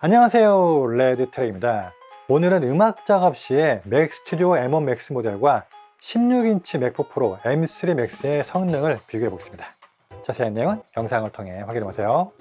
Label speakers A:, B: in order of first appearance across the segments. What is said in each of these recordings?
A: 안녕하세요 레드트랙입니다 오늘은 음악 작업시에 맥 스튜디오 M1 맥스 모델과 16인치 맥북 프로 M3 맥스의 성능을 비교해 보겠습니다 자세한 내용은 영상을 통해 확인해 보세요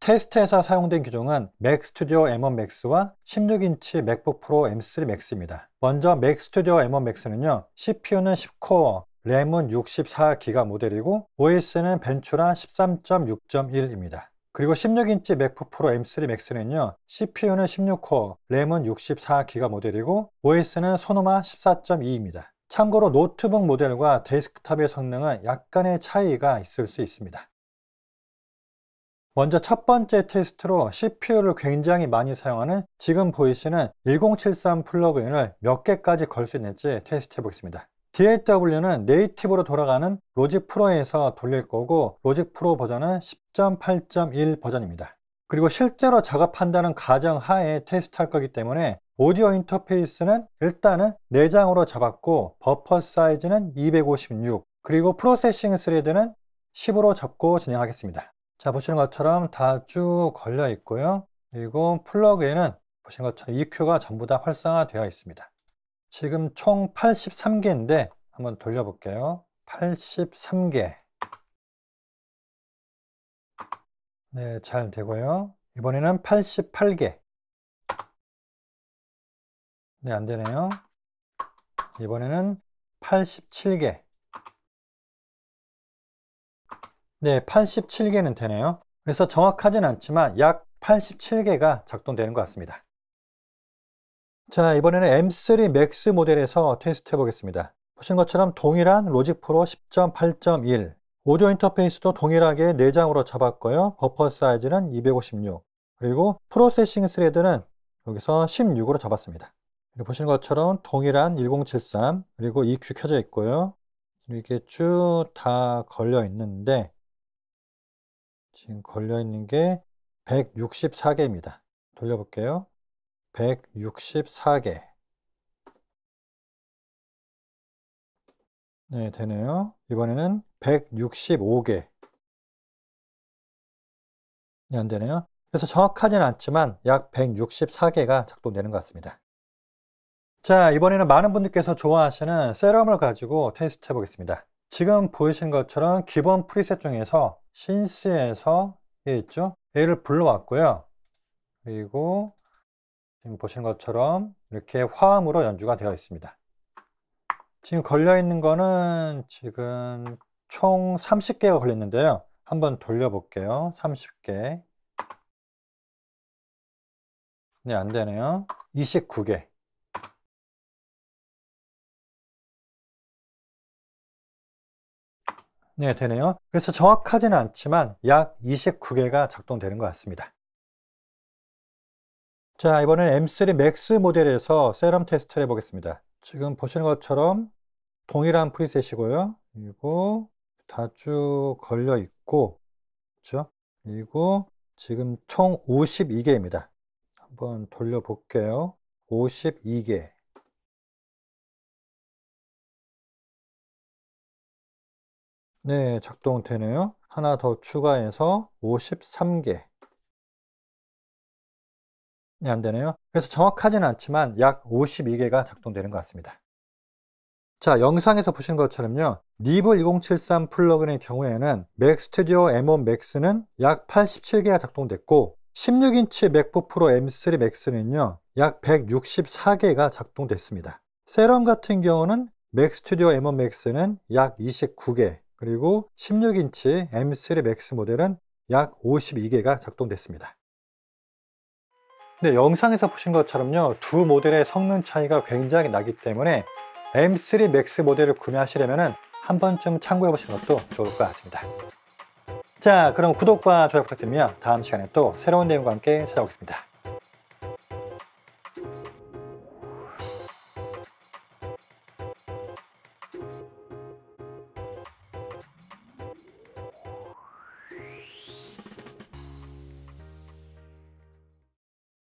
A: 테스트에서 사용된 기종은 맥 스튜디오 M1 맥스와 16인치 맥북 프로 M3 맥스입니다 먼저 맥 스튜디오 M1 맥스는요 CPU는 10코어, 램은 64기가 모델이고 OS는 벤츄라 13.6.1입니다 그리고 16인치 맥북 프로 M3 맥스는요 CPU는 16코어, 램은 64기가 모델이고 OS는 소노마 14.2입니다 참고로 노트북 모델과 데스크탑의 성능은 약간의 차이가 있을 수 있습니다 먼저 첫 번째 테스트로 CPU를 굉장히 많이 사용하는 지금 보이시는 1073 플러그인을 몇 개까지 걸 수 있는지 테스트 해보겠습니다 DAW는 네이티브로 돌아가는 로직 프로에서 돌릴 거고 로직 프로 버전은 10.8.1 버전입니다. 그리고 실제로 작업한다는 가정 하에 테스트할 거기 때문에 오디오 인터페이스는 일단은 내장으로 네 잡았고 버퍼 사이즈는 256 그리고 프로세싱 스레드는 10으로 잡고 진행하겠습니다. 자 보시는 것처럼 다 쭉 걸려 있고요. 그리고 플러그에는 보시는 것처럼 EQ가 전부 다 활성화되어 있습니다. 지금 총 83개인데 한번 돌려볼게요. 83개.
B: 네, 잘 되고요. 이번에는 88개. 네, 안 되네요. 이번에는 87개.
A: 네, 87개는 되네요. 그래서 정확하진 않지만 약 87개가 작동되는 것 같습니다. 자 이번에는 M3 Max 모델에서 테스트 해보겠습니다. 보신 것처럼 동일한 로직 프로 10.8.1 오디오 인터페이스도 동일하게 4장으로 잡았고요. 버퍼 사이즈는 256 그리고 프로세싱 스레드는 여기서 16으로 잡았습니다. 보시는 것처럼 동일한 1073 그리고 EQ 켜져 있고요. 이렇게 쭉 다 걸려 있는데 지금 걸려 있는 게 164개입니다. 돌려볼게요. 164개
B: 네, 되네요. 이번에는 165개 네, 안 되네요. 그래서
A: 정확하진 않지만 약 164개가 작동되는 것 같습니다. 자, 이번에는 많은 분들께서 좋아하시는 세럼을 가지고 테스트 해보겠습니다. 지금 보이신 것처럼 기본 프리셋 중에서 신스에서 얘 있죠? 얘를 불러왔고요. 그리고 지금 보신 것처럼 이렇게 화음으로 연주가 되어 있습니다. 지금 걸려 있는 거는 지금 총 30개가 걸렸는데요. 한번 돌려볼게요. 30개.
B: 네, 안 되네요. 29개. 네, 되네요. 그래서 정확하지는 않지만 약 29개가 작동되는 것 같습니다.
A: 자, 이번엔 M3 맥스 모델에서 세럼 테스트를 해보겠습니다. 지금 보시는 것처럼 동일한 프리셋이고요. 그리고 다 쭉 걸려 있고, 그렇죠? 그리고 지금 총
B: 52개입니다. 한번 돌려볼게요. 52개. 네, 작동되네요. 하나 더 추가해서 53개.
A: 네, 안 되네요. 그래서 정확하지는 않지만 약 52개가 작동되는 것 같습니다. 자, 영상에서 보신 것처럼요. 니블 2073 플러그인의 경우에는 맥 스튜디오 M1 맥스는 약 87개가 작동됐고 16인치 맥북 프로 M3 맥스는요. 약 164개가 작동됐습니다. 세럼 같은 경우는 맥 스튜디오 M1 맥스는 약 29개, 그리고 16인치 M3 맥스 모델은 약 52개가 작동됐습니다. 근 네, 영상에서 보신 것처럼요 두 모델의 성능 차이가 굉장히 나기 때문에 M3 맥스 모델을 구매하시려면 한 번쯤 참고해 보시는 것도 좋을 것 같습니다 자 그럼 구독과 좋아요 부탁드리며 다음 시간에 또 새로운 내용과 함께 찾아오겠습니다